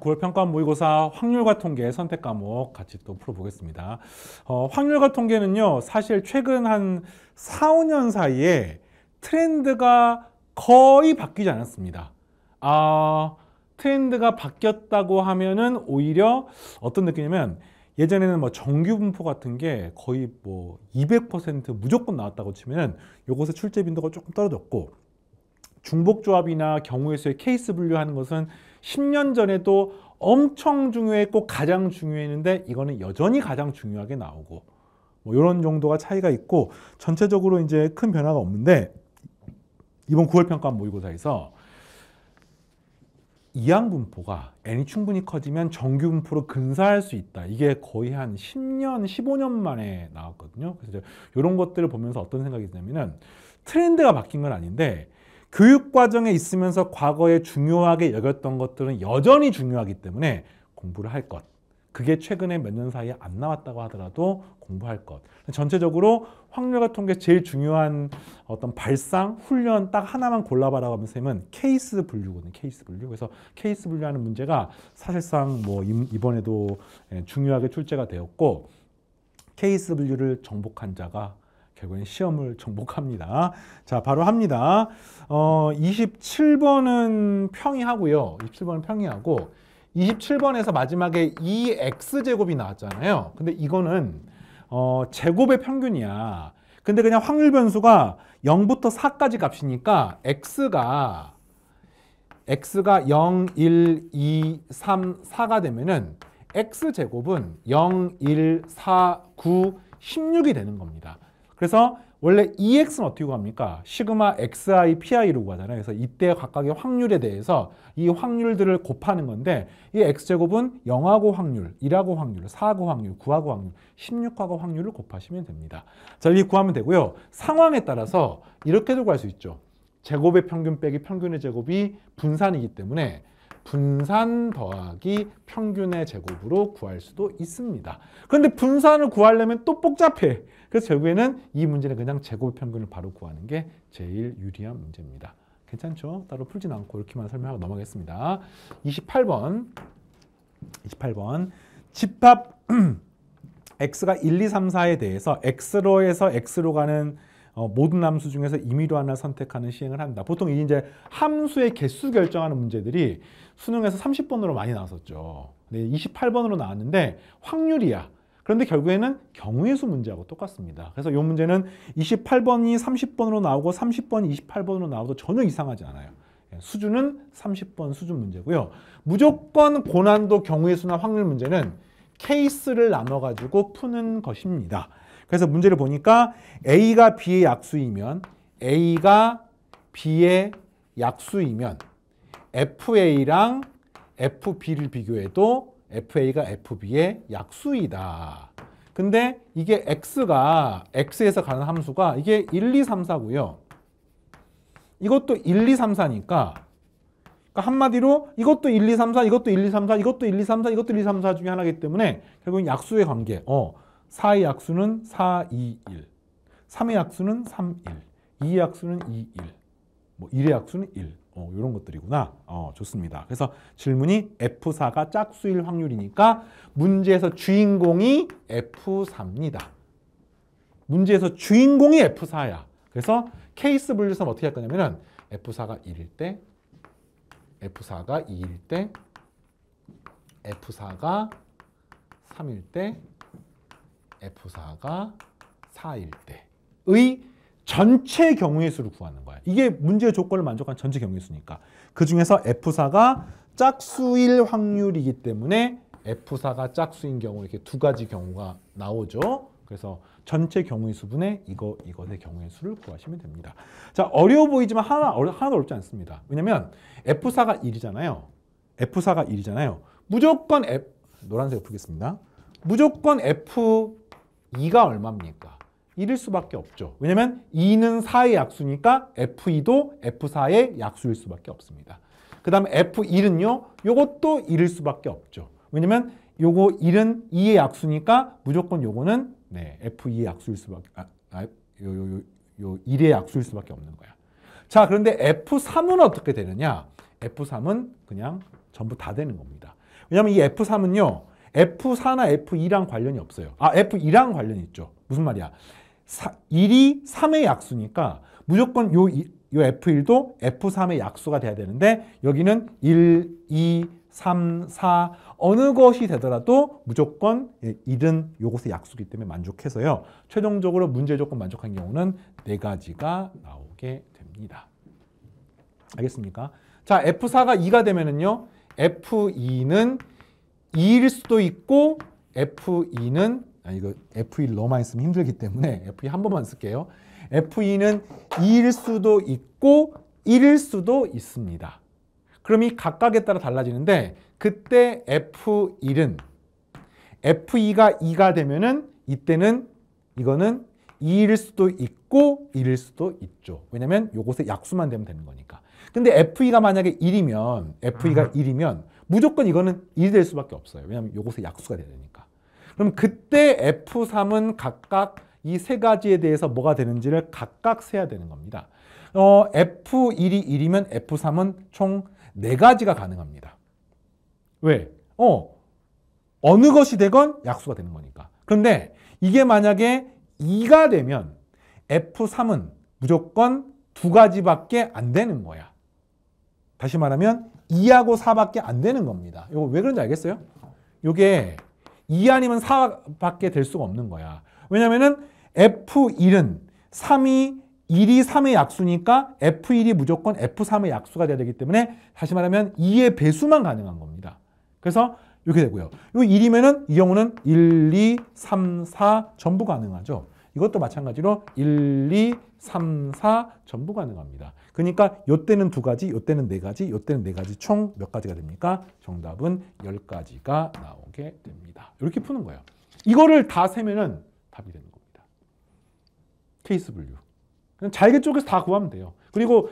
9월 평가 모의고사 확률과 통계 선택 과목 같이 또 풀어보겠습니다. 어, 확률과 통계는요, 사실 최근 한 4, 5년 사이에 트렌드가 거의 바뀌지 않았습니다. 아, 트렌드가 바뀌었다고 하면은 오히려 어떤 느낌이냐면 예전에는 뭐 정규 분포 같은 게 거의 뭐 200% 무조건 나왔다고 치면은 요것의 출제 빈도가 조금 떨어졌고 중복 조합이나 경우에서의 케이스 분류하는 것은 10년 전에도 엄청 중요했고 가장 중요했는데 이거는 여전히 가장 중요하게 나오고 뭐 이런 정도가 차이가 있고 전체적으로 이제 큰 변화가 없는데 이번 9월 평가 모의고사에서 이항 분포가 n이 충분히 커지면 정규 분포로 근사할 수 있다. 이게 거의 한 10년, 15년 만에 나왔거든요. 그래서 이런 제 것들을 보면서 어떤 생각이 드냐면은 트렌드가 바뀐 건 아닌데 교육 과정에 있으면서 과거에 중요하게 여겼던 것들은 여전히 중요하기 때문에 공부를 할 것. 그게 최근에 몇 년 사이에 안 나왔다고 하더라도 공부할 것. 전체적으로 확률과 통계 제일 중요한 어떤 발상, 훈련 딱 하나만 골라봐라고 하면 쌤은 케이스 분류거든요. 케이스 분류. 그래서 케이스 분류하는 문제가 사실상 뭐 이번에도 예, 중요하게 출제가 되었고 케이스 분류를 정복한 자가 결국엔 시험을 정복합니다. 자, 바로 합니다. 어, 27번은 평이하고요. 27번은 평이하고 27번에서 마지막에 2x제곱이 나왔잖아요. 근데 이거는 어, 제곱의 평균이야. 근데 그냥 확률 변수가 0부터 4까지 값이니까 x가 x가 0, 1, 2, 3, 4가 되면은 x제곱은 0, 1, 4, 9, 16이 되는 겁니다. 그래서 원래 EX는 어떻게 구합니까? 시그마 XI, PI로 구하잖아요. 그래서 이때 각각의 확률에 대해서 이 확률들을 곱하는 건데 이 X제곱은 0하고 확률, 1하고 확률, 4하고 확률, 9하고 확률, 16하고 확률을 곱하시면 됩니다. 자, 이렇게 구하면 되고요. 상황에 따라서 이렇게도 구할 수 있죠. 제곱의 평균 빼기 평균의 제곱이 분산이기 때문에 분산 더하기 평균의 제곱으로 구할 수도 있습니다. 그런데 분산을 구하려면 또 복잡해. 그래서 결국에는 이 문제는 그냥 제곱 평균을 바로 구하는 게 제일 유리한 문제입니다. 괜찮죠? 따로 풀진 않고 이렇게만 설명하고 넘어가겠습니다. 28번 28번 집합 x가 1, 2, 3, 4에 대해서 x로 해서 x로 가는 어, 모든 함수 중에서 임의로 하나 선택하는 시행을 합니다. 보통 이 이제 함수의 개수 결정하는 문제들이 수능에서 30번으로 많이 나왔었죠. 근 28번으로 나왔는데 확률이야. 그런데 결국에는 경우의 수 문제하고 똑같습니다. 그래서 이 문제는 28번이 30번으로 나오고 30번이 28번으로 나와도 전혀 이상하지 않아요. 예, 수준은 30번 수준 문제고요. 무조건 고난도 경우의 수나 확률 문제는 케이스를 나눠 가지고 푸는 것입니다. 그래서 문제를 보니까 A가 B의 약수이면 A가 B의 약수이면 FA랑 FB를 비교해도 FA가 FB의 약수이다. 근데 이게 x가 x에서 가는 함수가 이게 1, 2, 3, 4고요. 이것도 1, 2, 3, 4니까 한마디로 이것도 1, 2, 3, 4, 이것도 1, 2, 3, 4, 이것도 1, 2, 3, 4, 이것도 1, 2, 3, 4 중에 하나이기 때문에 결국은 약수의 관계. 어, 4의 약수는 4, 2, 1. 3의 약수는 3, 1. 2의 약수는 2, 1. 뭐 1의 약수는 1. 어, 이런 것들이구나. 어, 좋습니다. 그래서 질문이 F4가 짝수일 확률이니까 문제에서 주인공이 F4입니다. 문제에서 주인공이 F4야. 그래서 케이스 분류선 어떻게 할 거냐면은 F4가 1일 때, F4가 2일 때, F4가 3일 때, F4가 4일 때의 전체 경우의 수를 구하는 거야. 이게 문제의 조건을 만족한 전체 경우의 수니까. 그 중에서 F4가 짝수일 확률이기 때문에 F4가 짝수인 경우 이렇게 두 가지 경우가 나오죠. 그래서 전체 경우의 수분의 이거, 이것의 경우의 수를 구하시면 됩니다. 자, 어려워 보이지만 하나, 하나도 어렵지 않습니다. 왜냐면 F4가 1이잖아요. F4가 1이잖아요. 무조건 F, 노란색 풀겠습니다 무조건 F 2가 얼마입니까? 1일 수밖에 없죠. 왜냐면 2는 4의 약수니까 F2도 F4의 약수일 수밖에 없습니다. 그 다음에 F1은요. 요것도 1일 수밖에 없죠. 왜냐면 요거 1은 2의 약수니까 무조건 요거는 네, F2의 약수일 수밖에 아, 아, 요, 요, 요, 요 1의 약수일 수밖에 없는 거야. 자, 그런데 F3은 어떻게 되느냐? F3은 그냥 전부 다 되는 겁니다. 왜냐면 이 F3은요. F4나 F2랑 관련이 없어요. 아, F2랑 관련이 있죠. 무슨 말이야? 1이 3의 약수니까 무조건 요, 요 F1도 F3의 약수가 돼야 되는데 여기는 1, 2, 3, 4 어느 것이 되더라도 무조건 1은 예, 요것의 약수기 때문에 만족해서요. 최종적으로 문제 조건 만족한 경우는 네 가지가 나오게 됩니다. 알겠습니까? 자, F4가 2가 되면은요. F2는 2일 수도 있고 F2는 아 이거 F2 너무 많이 쓰면 힘들기 때문에 F2 한 번만 쓸게요. F2는 2일 수도 있고 1일 수도 있습니다. 그럼 이 각각에 따라 달라지는데 그때 F1은 F2가 2가 되면은 이때는 이거는 2일 수도 있고 1일 수도 있죠. 왜냐면 요것의 약수만 되면 되는 거니까. 근데 F2가 만약에 1이면 F2가 1이면 음. 무조건 이거는 1이 될 수밖에 없어요. 왜냐하면 이것의 약수가 돼야 되니까. 그럼 그때 F3은 각각 이 세 가지에 대해서 뭐가 되는지를 각각 세야 되는 겁니다. 어, F1이 1이면 F3은 총 네가지가 가능합니다. 왜? 어, 어느 것이 되건 약수가 되는 거니까. 그런데 이게 만약에 2가 되면 F3은 무조건 두 가지밖에 안 되는 거야. 다시 말하면 2하고 4밖에 안 되는 겁니다. 이거 왜 그런지 알겠어요? 이게 2 아니면 4밖에 될 수가 없는 거야. 왜냐면은 F1은 3이 1이 3의 약수니까 F1이 무조건 F3의 약수가 돼야 되기 때문에 다시 말하면 2의 배수만 가능한 겁니다. 그래서 이렇게 되고요. 이 1이면은 이 경우는 1, 2, 3, 4 전부 가능하죠. 이것도 마찬가지로 1, 2, 3, 4 전부 가능합니다. 그러니까 요때는 두 가지, 요때는 네 가지, 요때는 네 가지 총 몇 가지가 됩니까? 정답은 열가지가 나오게 됩니다. 이렇게 푸는 거예요. 이거를 다 세면은 답이 되는 겁니다. 케이스 분류. 그냥 잘게 쪼개서 다 구하면 돼요. 그리고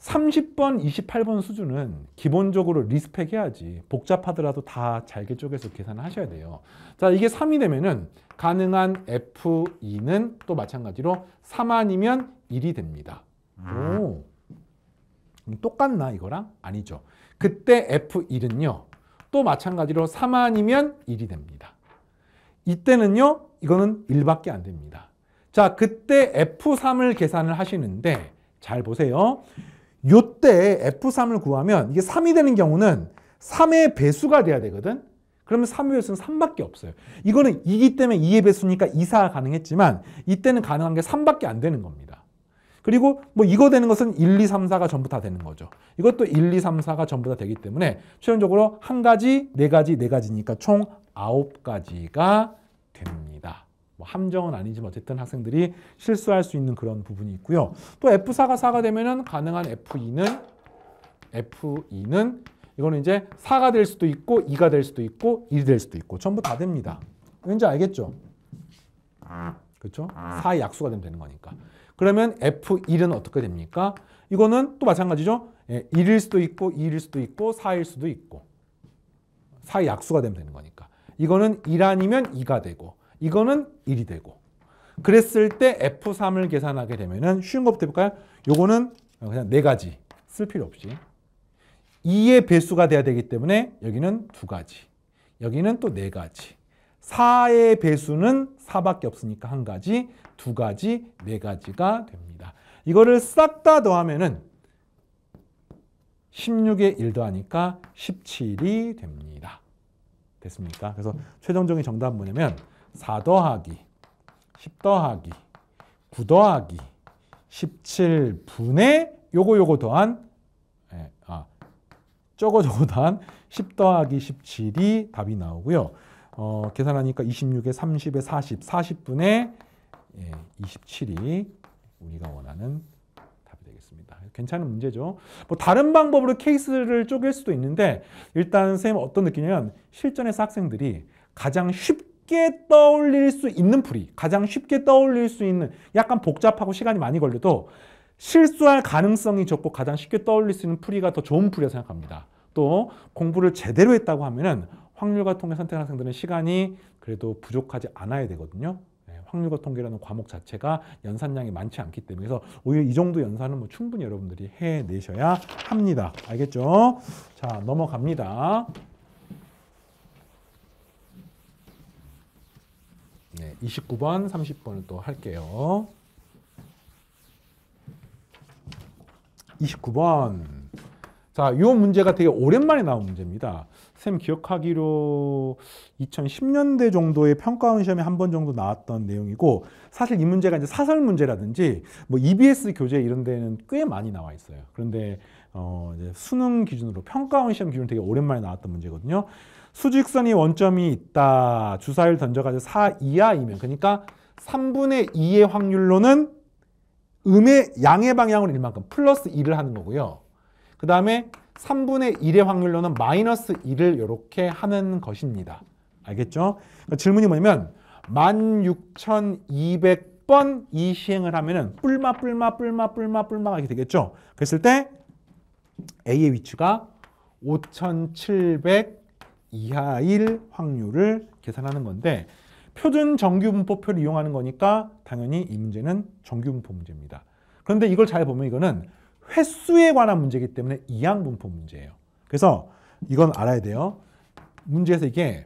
30번, 28번 수준은 기본적으로 리스펙해야지 복잡하더라도 다 잘게 쪼개서 계산을 하셔야 돼요. 자, 이게 3이 되면은 가능한 F2는 또 마찬가지로 3 아니면 1이 됩니다. 오. 똑같나 이거랑? 아니죠. 그때 F1은요. 또 마찬가지로 3만이면 1이 됩니다. 이때는요. 이거는 1밖에 안 됩니다. 자, 그때 F3을 계산을 하시는데 잘 보세요. 요때 F3을 구하면 이게 3이 되는 경우는 3의 배수가 돼야 되거든. 그러면 3의 배수는 3밖에 없어요. 이거는 2기 때문에 2의 배수니까 2, 사 가능했지만 이때는 가능한 게 3밖에 안 되는 겁니다. 그리고 뭐 이거 되는 것은 1, 2, 3, 4가 전부 다 되는 거죠. 이것도 1, 2, 3, 4가 전부 다 되기 때문에 최종적으로 한 가지, 네 가지, 네 가지니까 총 아홉 가지가 됩니다. 뭐 함정은 아니지만 어쨌든 학생들이 실수할 수 있는 그런 부분이 있고요. 또 F4가 4가 되면은 가능한 F2는 F2는 이거는 이제 4가 될 수도 있고 2가 될 수도 있고 1이 될 수도 있고 전부 다 됩니다. 왠지 알겠죠? 그렇죠? 4의 약수가 되면 되는 거니까. 그러면 F1은 어떻게 됩니까? 이거는 또 마찬가지죠. 예, 1일 수도 있고 2일 수도 있고 4일 수도 있고 4의 약수가 되면 되는 거니까 이거는 1 아니면 2가 되고 이거는 1이 되고 그랬을 때 F3을 계산하게 되면은 쉬운 것부터 해볼까요? 요거는 그냥 네 가지 쓸 필요 없이 2의 배수가 돼야 되기 때문에 여기는 두 가지 여기는 또 네 가지 4의 배수는 4밖에 없으니까 한 가지, 두 가지, 네 가지가 됩니다. 이거를 싹 다 더하면은 16에 1 더하니까 17이 됩니다. 됐습니까? 그래서 최종적인 정답은 뭐냐면 4 더하기, 10 더하기, 9 더하기, 17분의 요거 요거 더한 예, 아, 저거 저거 더한 10 더하기 17이 답이 나오고요. 어, 계산하니까 26에 30에 40, 4 0분에 예, 27이 우리가 원하는 답이 되겠습니다. 괜찮은 문제죠. 뭐 다른 방법으로 케이스를 쪼갤 수도 있는데 일단 선생님 어떤 느낌이냐면 실전에서 학생들이 가장 쉽게 떠올릴 수 있는 풀이 가장 쉽게 떠올릴 수 있는 약간 복잡하고 시간이 많이 걸려도 실수할 가능성이 적고 가장 쉽게 떠올릴 수 있는 풀이가 더 좋은 풀이라 생각합니다. 또 공부를 제대로 했다고 하면은 확률과 통계 선택하는 학생들은 시간이 그래도 부족하지 않아야 되거든요. 예, 확률과 통계라는 과목 자체가 연산량이 많지 않기 때문에 그래서 오히려 이 정도 연산은 뭐 충분히 여러분들이 해내셔야 합니다. 알겠죠? 자 넘어갑니다. 네, 29번, 30번을 또 할게요. 29번 자, 이 문제가 되게 오랜만에 나온 문제입니다. 쌤 기억하기로 2010년대 정도의 평가원 시험에 한 번 정도 나왔던 내용이고 사실 이 문제가 이제 사설 문제라든지 뭐 EBS 교재 이런 데는 꽤 많이 나와 있어요. 그런데 어 이제 수능 기준으로 평가원 시험 기준 되게 오랜만에 나왔던 문제거든요. 수직선이 원점이 있다. 주사위 던져가지고 4 이하이면 그러니까 3분의 2의 확률로는 음의 양의 방향으로 1만큼 플러스 2를 하는 거고요. 그 다음에 3분의 1의 확률로는 마이너스 1을 이렇게 하는 것입니다. 알겠죠? 그러니까 질문이 뭐냐면 16,200번 이 시행을 하면은 뿔마 뿔마 뿔마 뿔마 뿔마 이렇게 되겠죠? 그랬을 때 A의 위치가 5,700 이하일 확률을 계산하는 건데 표준 정규분포표를 이용하는 거니까 당연히 이 문제는 정규분포 문제입니다. 그런데 이걸 잘 보면 이거는 횟수에 관한 문제이기 때문에 이항분포 문제예요. 그래서 이건 알아야 돼요. 문제에서 이게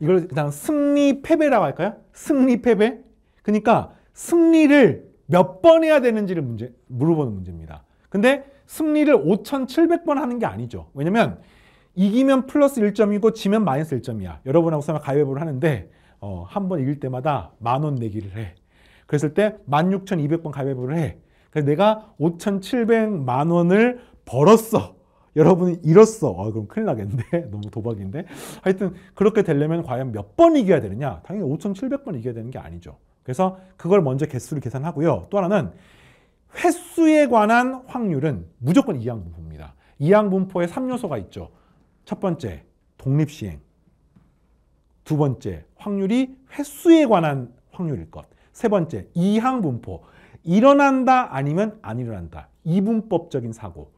이걸 그냥 승리 패배라고 할까요? 승리 패배. 그러니까 승리를 몇 번 해야 되는지를 문제 물어보는 문제입니다. 근데 승리를 5,700번 하는 게 아니죠. 왜냐면 이기면 플러스 1점이고 지면 마이너스 1점이야. 여러분하고 서면 가위바위보를 하는데 어, 한번 이길 때마다 만 원 내기를 해. 그랬을 때 16,200번 가위바위보를 해. 그래서 내가 5,700만 원을 벌었어. 여러분이 잃었어. 아, 그럼 큰일 나겠는데? 너무 도박인데? 하여튼 그렇게 되려면 과연 몇 번 이겨야 되느냐? 당연히 5,700번 이겨야 되는 게 아니죠. 그래서 그걸 먼저 개수를 계산하고요. 또 하나는 횟수에 관한 확률은 무조건 이항분포입니다. 이항분포에 3요소가 있죠. 첫 번째, 독립시행. 두 번째, 확률이 횟수에 관한 확률일 것. 세 번째, 이항분포. 일어난다 아니면 안 일어난다. 이분법적인 사고,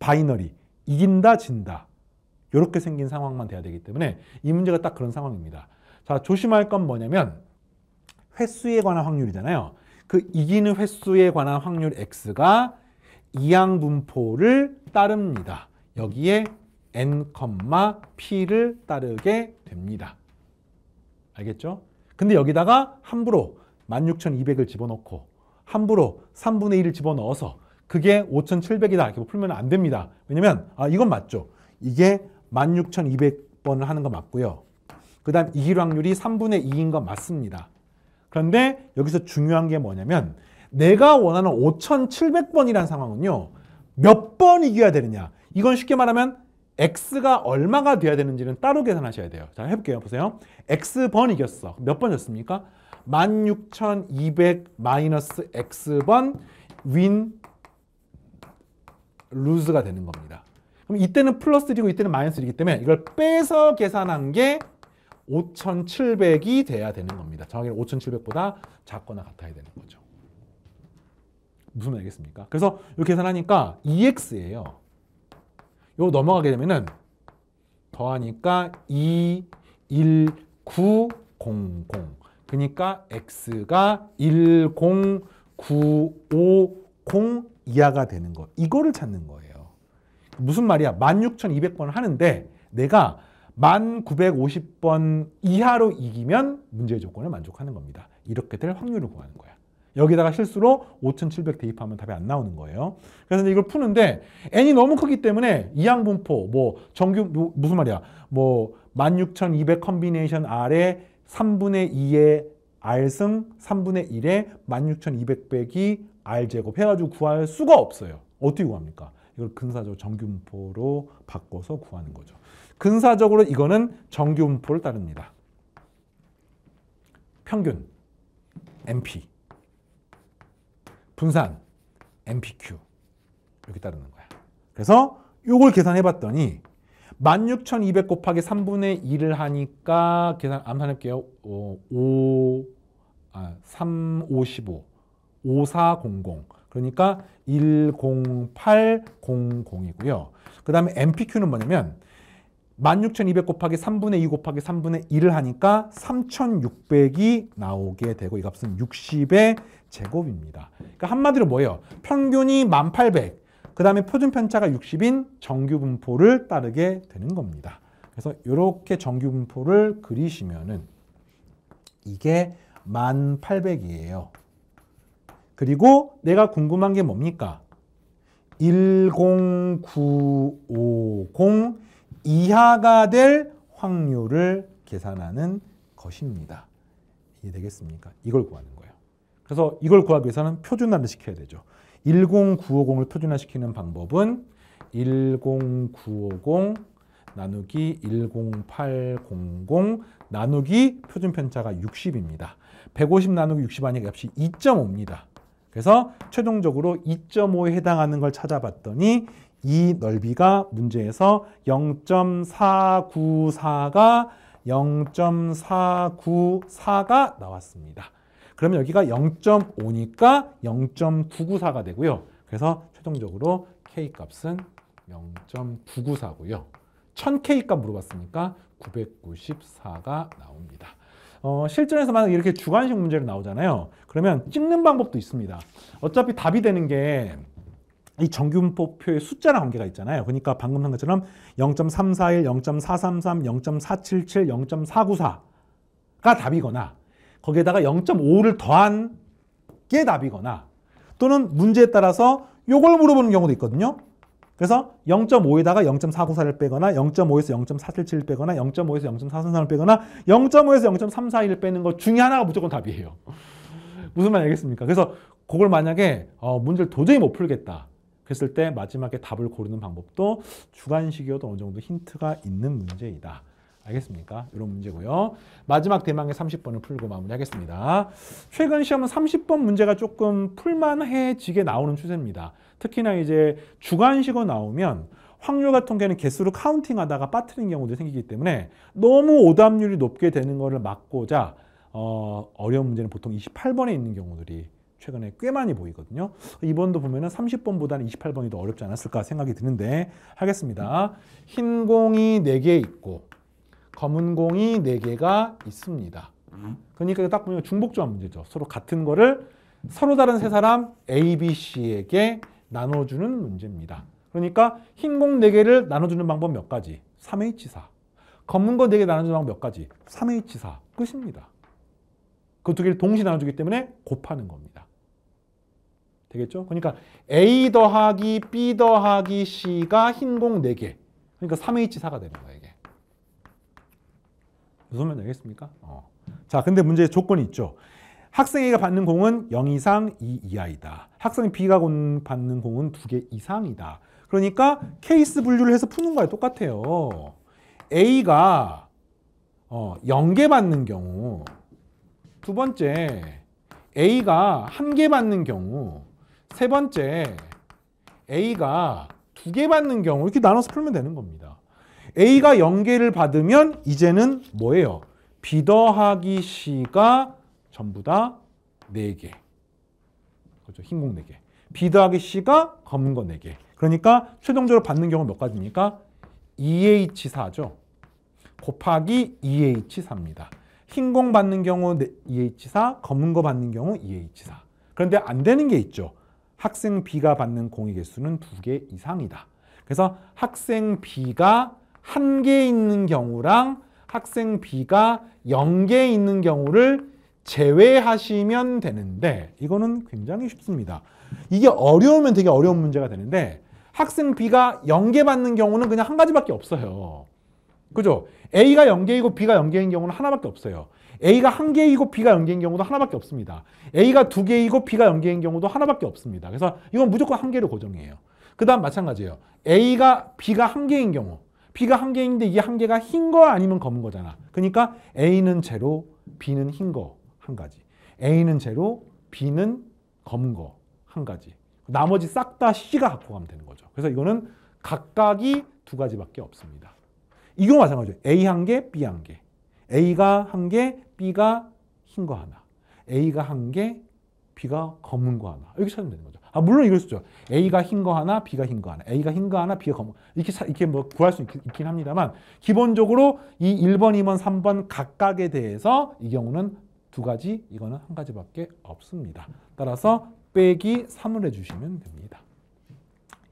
바이너리, 이긴다, 진다. 이렇게 생긴 상황만 돼야 되기 때문에 이 문제가 딱 그런 상황입니다. 자, 조심할 건 뭐냐면 횟수에 관한 확률이잖아요. 그 이기는 횟수에 관한 확률 x가 이항분포를 따릅니다. 여기에 n, p를 따르게 됩니다. 알겠죠? 근데 여기다가 함부로 16,200을 집어넣고 함부로 3분의 1을 집어넣어서 그게 5,700이다 이렇게 뭐 풀면 안 됩니다. 왜냐면 아 이건 맞죠. 이게 16,200번을 하는 거 맞고요. 그 다음 이길 확률이 3분의 2인 거 맞습니다. 그런데 여기서 중요한 게 뭐냐면 내가 원하는 5 7 0 0번이란 상황은요. 몇 번 이겨야 되느냐. 이건 쉽게 말하면 x가 얼마가 돼야 되는지는 따로 계산하셔야 돼요. 자, 해볼게요. 보세요. x번 이겼어. 몇번이었습니까 16,200 마이너스 x번 윈 루즈가 되는 겁니다. 그럼 이때는 플러스 1이고 이때는 마이너스 1이기 때문에 이걸 빼서 계산한 게 5,700이 돼야 되는 겁니다. 정확히 5,700보다 작거나 같아야 되는 거죠. 무슨 말 알겠습니까? 그래서 이 계산하니까 2x예요. 요 넘어가게 되면은 더하니까 2, 1, 9, 0, 0. 그러니까 x가 10950 이하가 되는 거. 이거를 찾는 거예요. 무슨 말이야? 16,200번 하는데 내가 1950번 이하로 이기면 문제 조건을 만족하는 겁니다. 이렇게 될 확률을 구하는 거야. 여기다가 실수로 5700 대입하면 답이 안 나오는 거예요. 그래서 이걸 푸는데 n이 너무 크기 때문에 이항분포, 뭐 정규 무슨 말이야? 뭐 16200 컨비네이션 아래 3분의 2의 R승 3분의 1에 16,200배기 R제곱 해가지고 구할 수가 없어요. 어떻게 구합니까? 이걸 근사적 정규분포로 바꿔서 구하는 거죠. 근사적으로 이거는 정규분포를 따릅니다. 평균 MP 분산 MPQ 이렇게 따르는 거야. 그래서 이걸 계산해 봤더니 16,200 곱하기 3분의 2를 하니까 계산 암산할게요. 어, 5, 아, 3, 5, 15, 5, 4, 0, 0. 그러니까 1, 0, 8, 0, 0이고요. 그 다음에 MPQ는 뭐냐면 16,200 곱하기 3분의 2 곱하기 3분의 1을 하니까 3,600이 나오게 되고 이 값은 60의 제곱입니다. 그러니까 한마디로 뭐예요? 평균이 1,800. 그 다음에 표준 편차가 60인 정규 분포를 따르게 되는 겁니다. 그래서 이렇게 정규 분포를 그리시면은 이게 1800이에요. 그리고 내가 궁금한 게 뭡니까? 10950 이하가 될 확률을 계산하는 것입니다. 이해되겠습니까? 이걸 구하는 거예요. 그래서 이걸 구하기 위해서는 표준화를 시켜야 되죠. 10950을 표준화시키는 방법은 10950 나누기 10800 나누기 표준 편차가 60입니다. 150 나누기 60 아니가 값이 2.5입니다. 그래서 최종적으로 2.5에 해당하는 걸 찾아봤더니 이 넓이가 문제에서 0.494가 0.494가 나왔습니다. 그러면 여기가 0.5니까 0.994가 되고요. 그래서 최종적으로 K값은 0.994고요. 1000K값 물어봤으니까 994가 나옵니다. 어, 실전에서 만약 이렇게 주관식 문제로 나오잖아요. 그러면 찍는 방법도 있습니다. 어차피 답이 되는 게 이 정규분포표의 숫자랑 관계가 있잖아요. 그러니까 방금 한 것처럼 0.341, 0.433, 0.477, 0.494가 답이거나 거기에다가 0.5를 더한 게 답이거나 또는 문제에 따라서 요걸 물어보는 경우도 있거든요. 그래서 0.5에다가 0.494를 빼거나 0.5에서 0.477을 빼거나 0.5에서 0.433을 빼거나 0.5에서 0.341을 빼는 것 중에 하나가 무조건 답이에요. 무슨 말 알겠습니까? 그래서 그걸 만약에 어, 문제를 도저히 못 풀겠다 그랬을 때 마지막에 답을 고르는 방법도 주관식이어도 어느 정도 힌트가 있는 문제이다. 알겠습니까? 이런 문제고요. 마지막 대망의 30번을 풀고 마무리하겠습니다. 최근 시험은 30번 문제가 조금 풀만해지게 나오는 추세입니다. 특히나 이제 주관식어 나오면 확률 같은 경우는 개수를 카운팅하다가 빠뜨린 경우도 생기기 때문에 너무 오답률이 높게 되는 것을 막고자 어, 어려운 문제는 보통 28번에 있는 경우들이 최근에 꽤 많이 보이거든요. 이번도 보면은 30번보다는 28번이 더 어렵지 않았을까 생각이 드는데 하겠습니다. 흰 공이 4개 있고 검은 공이 네개가 있습니다. 음. 그러니까 딱 보면 중복조합 문제죠. 서로 같은 거를 서로 다른 세 사람 A, B, C에게 나눠주는 문제입니다. 그러니까 흰 공 네개를 나눠주는 방법 몇 가지? 3H4. 검은 거네개 나눠주는 방법 몇 가지? 3H4. 끝입니다. 그 두 개를 동시에 나눠주기 때문에 곱하는 겁니다. 되겠죠? 그러니까 A 더하기 B 더하기 C가 흰 공 네개 그러니까 3H4가 되는 거예요. 무슨 그 되겠습니까? 어. 자, 근데 문제의 조건이 있죠. 학생 A가 받는 공은 0 이상 2 이하이다. 학생 B가 받는 공은 2개 이상이다. 그러니까 케이스 분류를 해서 푸는 거랑 똑같아요. A가 어, 0개 받는 경우 두 번째 A가 한개 받는 경우 세 번째 A가 두개 받는 경우 이렇게 나눠서 풀면 되는 겁니다. A가 0개를 받으면 이제는 뭐예요? B 더하기 C가 전부 다 4개. 그렇죠. 흰공 4개. B 더하기 C가 검은 거 4개. 그러니까 최종적으로 받는 경우 몇 가지입니까? EH4죠. 곱하기 EH4입니다. 흰 공 받는 경우 EH4, 검은 거 받는 경우 EH4. 그런데 안 되는 게 있죠. 학생 B가 받는 공의 개수는 두 개 이상이다. 그래서 학생 B가 한개 있는 경우랑 학생 B가 0개 있는 경우를 제외하시면 되는데 이거는 굉장히 쉽습니다. 이게 어려우면 되게 어려운 문제가 되는데 학생 B가 0개 받는 경우는 그냥 한 가지밖에 없어요. 그죠? A가 0개이고 B가 0개인 경우는 하나밖에 없어요. A가 1개이고 B가 0개인 경우도 하나밖에 없습니다. A가 2개이고 B가 0개인 경우도 하나밖에 없습니다. 그래서 이건 무조건 1개로 고정이에요. 그 다음 마찬가지예요. A가 B가 1개인 경우 B가 한 개인데 이게 한 개가 흰 거 아니면 검은 거잖아. 그러니까 A는 제로, B는 흰 거 한 가지. A는 제로, B는 검은 거 한 가지. 나머지 싹 다 C가 갖고 가면 되는 거죠. 그래서 이거는 각각이 두 가지밖에 없습니다. 이거 마찬가지죠. A 한 개, B 한 개. A가 한 개, B가 흰 거 하나. A가 한 개, B가 검은 거 하나. 이렇게 찾으면 되는 거죠. 아, 물론 이럴 수 있죠. A가 흰 거 하나, B가 흰 거 하나, A가 흰 거 하나, B가 검은 이렇게 사, 이렇게 뭐 구할 수 있, 긴 합니다만 기본적으로 이 1번, 2번, 3번 각각에 대해서 이 경우는 두 가지, 이거는 한 가지밖에 없습니다. 따라서 빼기 3을 해주시면 됩니다.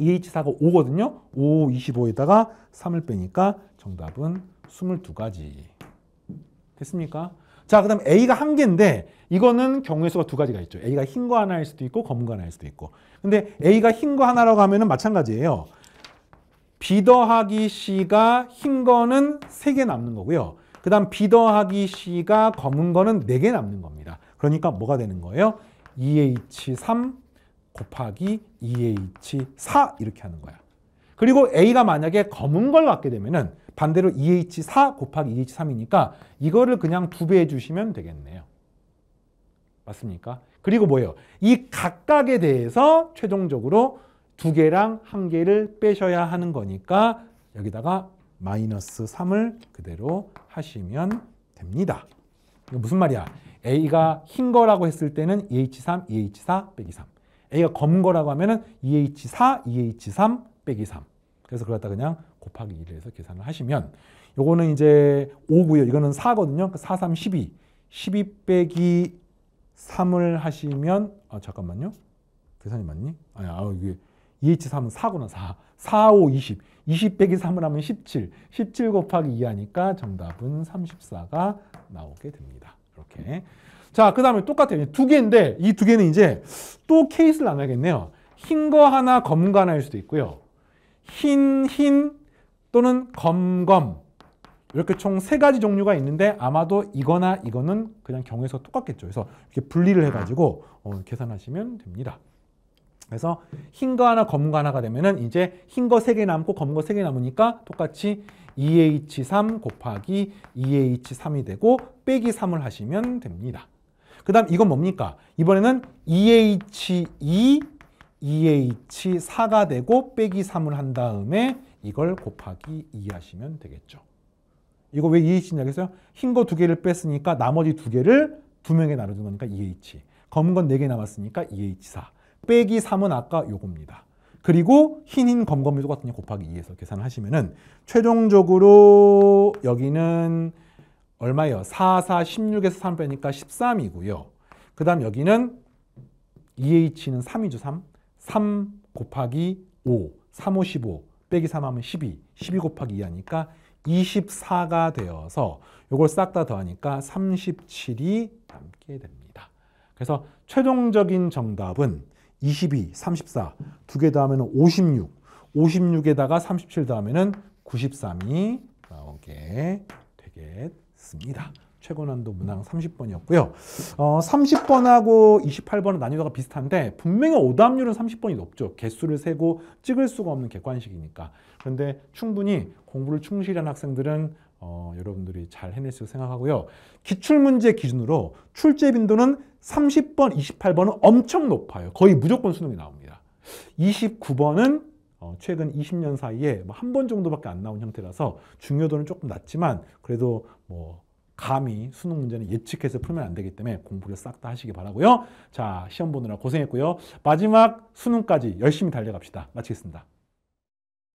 EH4가 5거든요. 5, 25에다가 3을 빼니까 정답은 22가지. 됐습니까? 자, 그 다음 A가 한 개인데 이거는 경우의 수가 두 가지가 있죠. A가 흰 거 하나일 수도 있고 검은 거 하나일 수도 있고. 근데 A가 흰 거 하나라고 하면은 마찬가지예요. B 더하기 C가 흰 거는 세 개 남는 거고요. 그 다음 B 더하기 C가 검은 거는 네 개 남는 겁니다. 그러니까 뭐가 되는 거예요? 2 e h 3 곱하기 2 e h 4 이렇게 하는 거야. 그리고 A가 만약에 검은 걸 갖게 되면은 반대로 EH4 곱하기 EH3이니까 이거를 그냥 두 배 해주시면 되겠네요. 맞습니까? 그리고 뭐예요? 이 각각에 대해서 최종적으로 두 개랑 한 개를 빼셔야 하는 거니까 여기다가 마이너스 3을 그대로 하시면 됩니다. 이거 무슨 말이야? A가 흰 거라고 했을 때는 EH3, EH4 빼기 3. A가 검은 거라고 하면 EH4, EH3 빼기 3. 그래서 그걸 다 그냥 곱하기 1을 해서 계산을 하시면 요거는 이제 5고요. 이거는 4거든요. 4, 3, 12. 12 빼기 3을 하시면 아 잠깐만요. 계산이 맞니? 아니, 아 이게 EH3은 4구나. 4. 4, 5, 20. 20 빼기 3을 하면 17. 17 곱하기 2 하니까 정답은 34가 나오게 됩니다. 이렇게. 자, 그 다음에 똑같아요. 두 개인데 이 두 개는 이제 또 케이스를 안하겠네요흰 거 하나, 검은 거 하나일 수도 있고요. 흰, 흰, 또는 검검 이렇게 총 세 가지 종류가 있는데 아마도 이거나 이거는 그냥 경에서 똑같겠죠. 그래서 이렇게 분리를 해가지고 어, 계산하시면 됩니다. 그래서 흰 거 하나 검은 거 하나가 되면은 이제 흰 거 세 개 남고 검은 거세 개 남으니까 똑같이 2H3 곱하기 2H3이 되고 빼기 3을 하시면 됩니다. 그 다음 이건 뭡니까? 이번에는 2H2, 2H4가 되고 빼기 3을 한 다음에 이걸 곱하기 2 하시면 되겠죠. 이거 왜 EH냐겠어요? 흰거 두 개를 뺐으니까 나머지 두 개를 두 명에 나눠준 거니까 EH. 검은 건 네 개 남았으니까 EH4. 빼기 3은 아까 요겁니다. 그리고 흰흰 검검이 똑같으니 곱하기 2해서 계산 하시면은 최종적으로 여기는 얼마예요? 4, 4, 16에서 3 빼니까 13이고요. 그 다음 여기는 EH는 3이죠, 3. 3 곱하기 5, 3, 5, 15. 빼기 3하면 12, 12 곱하기 2 하니까 24가 되어서 이걸 싹 다 더하니까 37이 남게 됩니다. 그래서 최종적인 정답은 22, 34, 두개 더하면 56, 56에다가 37 더하면 93이 나오게 되겠습니다. 최고난도 문항 30번이었고요. 어, 30번하고 28번은 난이도가 비슷한데 분명히 오답률은 30번이 높죠. 개수를 세고 찍을 수가 없는 객관식이니까. 그런데 충분히 공부를 충실히 한 학생들은 어, 여러분들이 잘 해낼 수 생각하고요. 기출문제 기준으로 출제 빈도는 30번, 28번은 엄청 높아요. 거의 무조건 수능이 나옵니다. 29번은 어, 최근 20년 사이에 뭐 한 번 정도밖에 안 나온 형태라서 중요도는 조금 낮지만 그래도 뭐 감히 수능 문제는 예측해서 풀면 안 되기 때문에 공부를 싹 다 하시기 바라고요. 자, 시험 보느라 고생했고요. 마지막 수능까지 열심히 달려갑시다. 마치겠습니다.